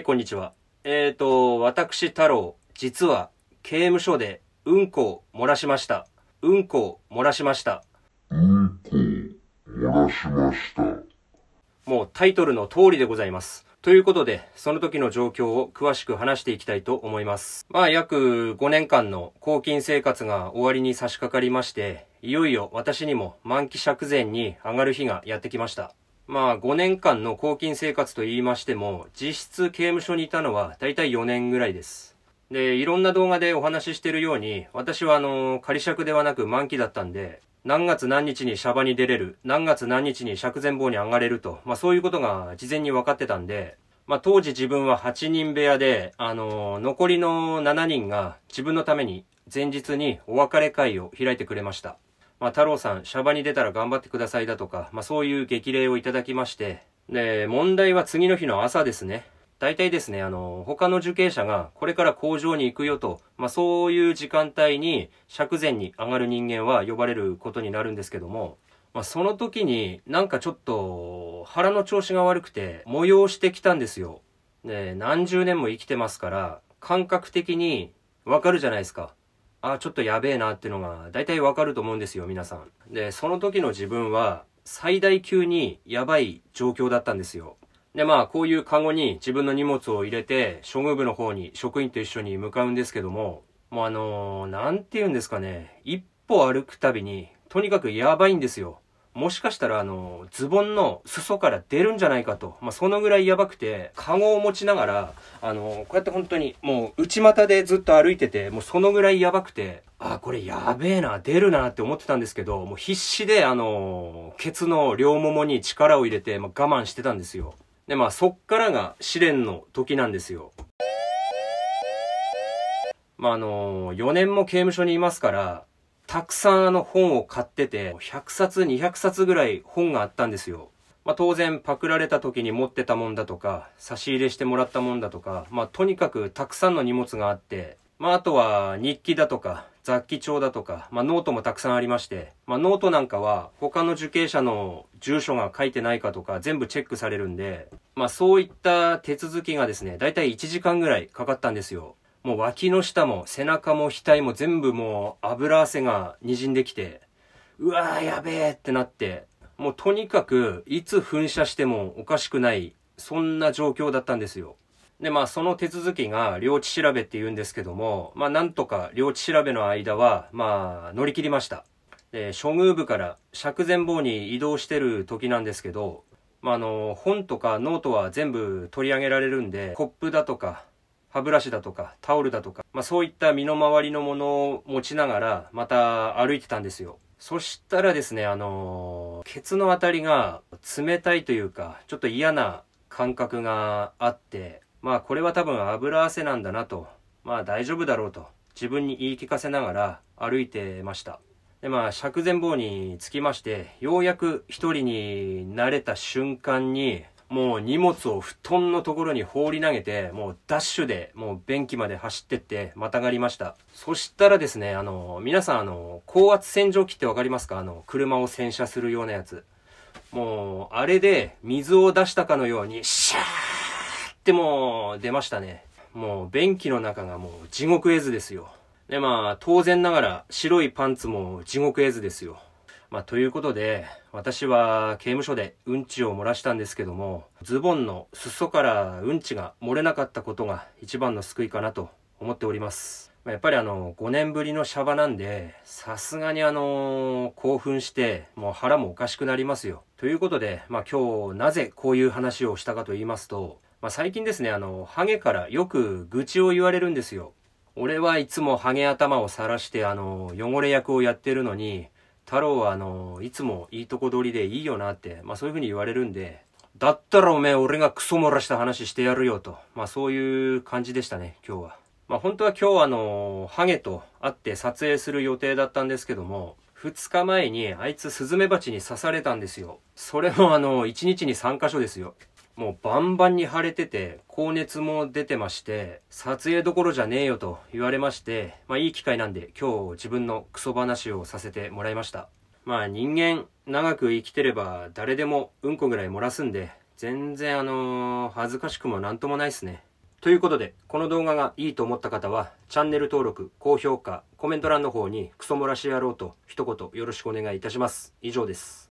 はいこんにちはえっ、ー、と私太郎実は刑務所でうんこを漏らしましたうんこを漏らしましたうんこ漏らしましたもうタイトルの通りでございますということで、その時の状況を詳しく話していきたいと思います。まあ、約5年間の公金生活が終わりに差し掛かりまして、いよいよ私にも満期釈前に上がる日がやってきました。まあ5年間の抗菌生活と言いましても、実質刑務所にいたのはだいたい4年ぐらいです。で、いろんな動画でお話ししてるように、私はあの、仮釈ではなく満期だったんで、何月何日にシャバに出れる、何月何日に釈前棒に上がれると、まあそういうことが事前に分かってたんで、まあ当時自分は8人部屋で、あの、残りの7人が自分のために前日にお別れ会を開いてくれました。まあ、太郎さん、シャバに出たら頑張ってくださいだとか、まあ、そういう激励をいただきまして、で、問題は次の日の朝ですね。大体ですね、あの、他の受刑者がこれから工場に行くよと、まあ、そういう時間帯に釈前に上がる人間は呼ばれることになるんですけども、まあ、その時になんかちょっと腹の調子が悪くて催してきたんですよ。ね、何十年も生きてますから、感覚的にわかるじゃないですか。あちょっとやべえなってのが大体わかると思うんですよ皆さん。でその時の自分は最大級にやばい状況だったんですよ。でまあこういうカゴに自分の荷物を入れて処遇部の方に職員と一緒に向かうんですけどももうあの何、ー、て言うんですかね一歩歩くたびにとにかくやばいんですよ。もしかしたらあの、ズボンの裾から出るんじゃないかと。まあ、そのぐらいやばくて、カゴを持ちながら、あの、こうやって本当に、もう内股でずっと歩いてて、もうそのぐらいやばくて、あ、これやべえな、出るなって思ってたんですけど、もう必死であの、ケツの両ももに力を入れて、まあ、我慢してたんですよ。で、まあそっからが試練の時なんですよ。まあ、あの、4年も刑務所にいますから、たくさんあの本を買ってて、100冊、200冊ぐらい本があったんですよ。まあ、当然パクられた時に持ってたもんだとか、差し入れしてもらったもんだとか、まあ、とにかくたくさんの荷物があって、まあ、あとは日記だとか、雑記帳だとか、まあ、ノートもたくさんありまして、まあ、ノートなんかは他の受刑者の住所が書いてないかとか全部チェックされるんで、まあ、そういった手続きがですね、だいたい1時間ぐらいかかったんですよ。もう脇の下も背中も額も全部もう油汗が滲んできて、うわーやべえってなって、もうとにかくいつ噴射してもおかしくない、そんな状況だったんですよ。で、まあその手続きが領地調べって言うんですけども、まあなんとか領地調べの間は、まあ乗り切りました。で、諸宮部から釈前坊に移動してる時なんですけど、まあ、あの、本とかノートは全部取り上げられるんで、コップだとか、歯ブラシだとかタオルだとか、まあ、そういった身の回りのものを持ちながらまた歩いてたんですよそしたらですねあのケツのあたりが冷たいというかちょっと嫌な感覚があってまあこれは多分油汗なんだなとまあ大丈夫だろうと自分に言い聞かせながら歩いてましたでまあ釈然坊につきましてようやく一人になれた瞬間にもう荷物を布団のところに放り投げて、もうダッシュで、もう便器まで走ってって、またがりました。そしたらですね、あの、皆さん、あの、高圧洗浄機ってわかりますかあの、車を洗車するようなやつ。もう、あれで、水を出したかのように、シャーってもう、出ましたね。もう、便器の中がもう、地獄絵図ですよ。で、まあ、当然ながら、白いパンツも地獄絵図ですよ。まあ、ということで、私は刑務所でうんちを漏らしたんですけども、ズボンの裾からうんちが漏れなかったことが一番の救いかなと思っております。まあ、やっぱりあの、5年ぶりのシャバなんで、さすがにあの、興奮して、もう腹もおかしくなりますよ。ということで、まあ、今日なぜこういう話をしたかと言いますと、まあ、最近ですね、あの、ハゲからよく愚痴を言われるんですよ。俺はいつもハゲ頭を晒して、あの、汚れ役をやってるのに、太郎はあのいつもいいとこ取りでいいよなって、まあ、そういうふうに言われるんでだったらおめえ俺がクソ漏らした話してやるよと、まあ、そういう感じでしたね今日は。まあ、本当は今日あのハゲと会って撮影する予定だったんですけども2日前にあいつスズメバチに刺されたんですよ。それもあの1日に3箇所ですよ。もうバンバンに腫れてて、高熱も出てまして、撮影どころじゃねえよと言われまして、まあいい機会なんで今日自分のクソ話をさせてもらいました。まあ人間長く生きてれば誰でもうんこぐらい漏らすんで、全然あのー、恥ずかしくもなんともないっすね。ということで、この動画がいいと思った方は、チャンネル登録、高評価、コメント欄の方にクソ漏らし野郎と一言よろしくお願いいたします。以上です。